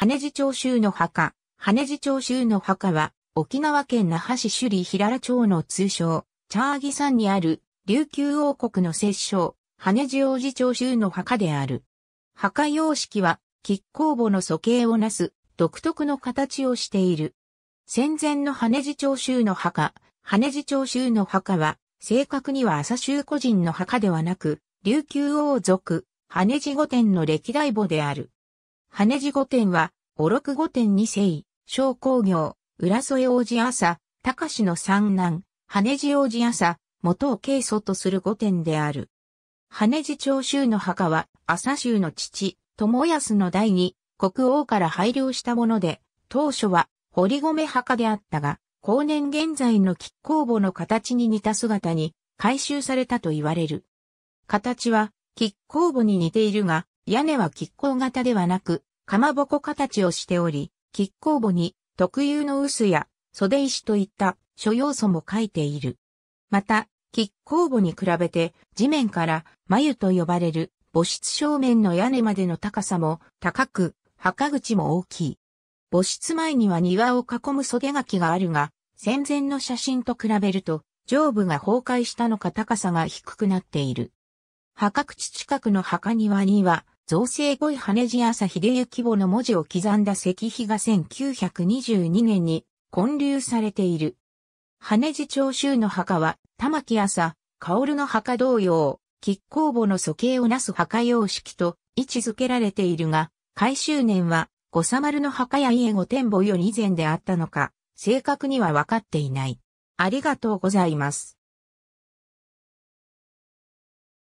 羽地町州の墓。羽地町州の墓は、沖縄県那覇市首里平良町の通称、チャーギ山にある、琉球王国の摂政、羽地王子町州の墓である。墓様式は、亀甲墓の素形をなす、独特の形をしている。戦前の羽地町州の墓、羽地町州の墓は、正確には朝州個人の墓ではなく、琉球王族、羽地御殿の歴代墓である。羽地御殿は、おろく御殿二世、小工業、浦添王子朝、高志の三男、羽地王子朝、元を慶祖とする御殿である。羽地長州の墓は、朝州の父、友康の第二、国王から配慮したもので、当初は、堀米墓であったが、後年現在の亀甲墓の形に似た姿に、改修されたと言われる。形は、亀甲墓に似ているが、屋根は亀甲型ではなく、かまぼこ形をしており、亀甲墓に特有の臼や袖石といった諸要素も書いている。また、亀甲墓に比べて地面から眉と呼ばれる母室正面の屋根までの高さも高く、墓口も大きい。母室前には庭を囲む袖垣があるが、戦前の写真と比べると、上部が崩壊したのか高さが低くなっている。墓口近くの墓庭には造成後い羽地朝秀行母の文字を刻んだ石碑が1922年に建立されている。羽地長州の墓は、玉木朝、薫の墓同様、吉甲母の素形をなす墓様式と位置づけられているが、改修年は、五三丸の墓や家御天母より以前であったのか、正確には分かっていない。ありがとうございます。